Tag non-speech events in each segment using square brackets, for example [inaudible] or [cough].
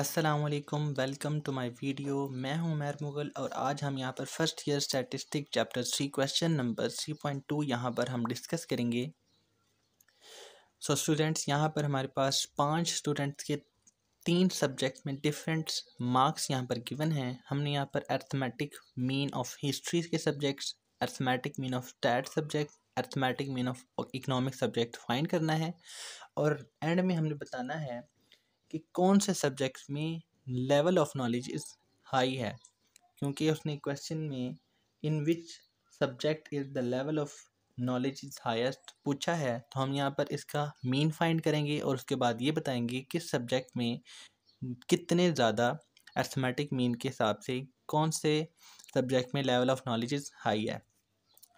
Aslam welcome to my video मैं हूं उमर मुगल और आज हम यहां पर first year statistic chapter three question number three point two यहाँ पर हम डिस्कस करेंगे सो so, स्टूडेंट्स यहां पर हमारे पास पांच स्टूडेंट्स के तीन सब्जेक्ट में डिफरेंट मार्क्स यहां पर गिवन हैं हमने यहां पर अर्थमेटिक मीन ऑफ हिस्ट्री के subjects arithmetic mean of that subject arithmetic mean of economic subject find करना है और एंड में हमने बताना है कि कौन से सब्जेक्ट्स में level of knowledge is high है क्योंकि उसने क्वेश्चन में in which subject is the level of knowledge is highest पूछा है तो हम यहाँ पर इसका मीन फाइंड करेंगे और उसके बाद ये बताएंगे किस सब्जेक्ट में कितने ज़्यादा एस्थमेटिक मीन के हिसाब से कौन से सब्जेक्ट में लेवल ऑफ नॉलेज हाई है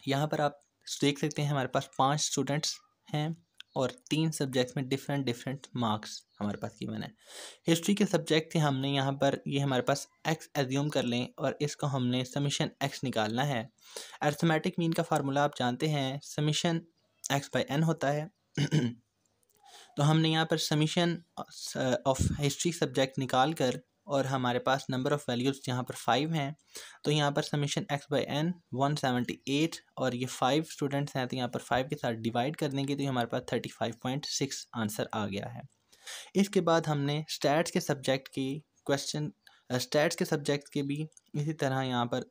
यहाँ पर आप देख सकते हैं हमारे पास पाँच स्टूडेंट्स हैं और तीन सब्जेक्ट्स में डिफरेंट डिफरेंट मार्क्स हमारे पास की है हिस्ट्री के सब्जेक्ट थे हमने यहाँ पर ये हमारे पास एक्स एज्यूम कर लें और इसको हमने समीशन एक्स निकालना है एर्थमेटिक मीन का फार्मूला आप जानते हैं समीशन एक्स बाई एन होता है [clears throat] तो हमने यहाँ पर समीशन ऑफ हिस्ट्री सब्जेक्ट निकाल कर और हमारे पास नंबर ऑफ़ वैल्यूज़ यहाँ पर फाइव हैं तो यहाँ पर summation X by N one seventy eight और ये फाइव स्टूडेंट्स हैं तो यहाँ पर फाइव के साथ डिवाइड कर देंगे तो हमारे पास thirty five point six answer आ गया है इसके बाद हमने स्टैट्स के सब्जेक्ट की क्वेश्चन स्टैट्स के सब्जेक्ट के भी इसी तरह यहाँ पर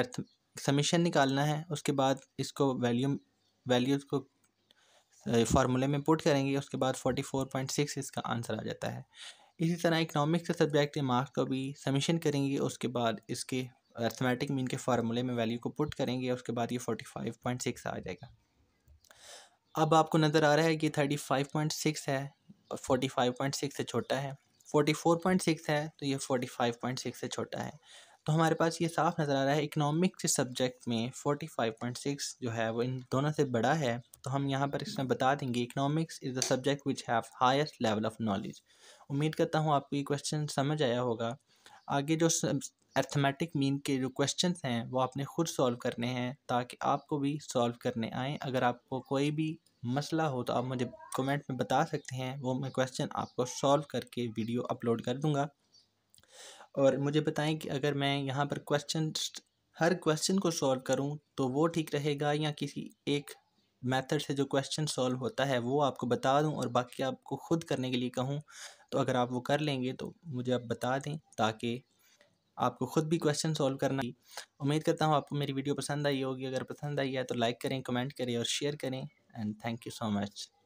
अर्थ समीशन निकालना है उसके बाद इसको वैल्यू वैल्यूज़ को फार्मूले में पुट करेंगे उसके बाद फोर्टी फोर पॉइंट सिक्स इसका आंसर आ जाता है इसी तरह इकनॉमिक्स के सब्जेक्ट के मार्क्स को भी समीशन करेंगे उसके बाद इसके अर्थमेटिक मीन के फार्मूले में वैल्यू को पुट करेंगे उसके बाद ये फोर्टी फाइव पॉइंट सिक्स आ जाएगा अब आपको नज़र आ रहा है कि थर्टी फाइव पॉइंट सिक्स है और फोर्टी फाइव पॉइंट सिक्स से छोटा है फोर्टी फोर पॉइंट सिक्स है तो ये फोर्टी फाइव पॉइंट सिक्स से छोटा है तो हमारे पास ये साफ नज़र आ रहा है इकनॉमिक्स के सब्जेक्ट में 45.6 जो है वो इन दोनों से बड़ा है तो हम यहाँ पर इसमें बता देंगे economics is the subject which have highest level of knowledge उम्मीद करता हूँ आपको ये क्वेश्चन समझ आया होगा आगे जो एर्थमेटिक मीन के जो क्वेश्चन हैं वो आपने खुद सॉल्व करने हैं ताकि आपको भी सॉल्व करने आएँ अगर आपको कोई भी मसला हो तो आप मुझे कमेंट में बता सकते हैं वो मैं क्वेश्चन आपको सॉल्व करके वीडियो अपलोड कर दूंगा और मुझे बताएं कि अगर मैं यहाँ पर क्वेश्चन हर क्वेश्चन को सॉल्व करूँ तो वो ठीक रहेगा या किसी एक मेथड से जो क्वेश्चन सॉल्व होता है वो आपको बता दूं और बाकी आपको खुद करने के लिए कहूँ तो अगर आप वो कर लेंगे तो मुझे आप बता दें ताकि आपको खुद भी क्वेश्चन सॉल्व करना उम्मीद करता हूँ आपको मेरी वीडियो पसंद आई होगी अगर पसंद आई है तो लाइक करें कमेंट करें और शेयर करें and thank you so much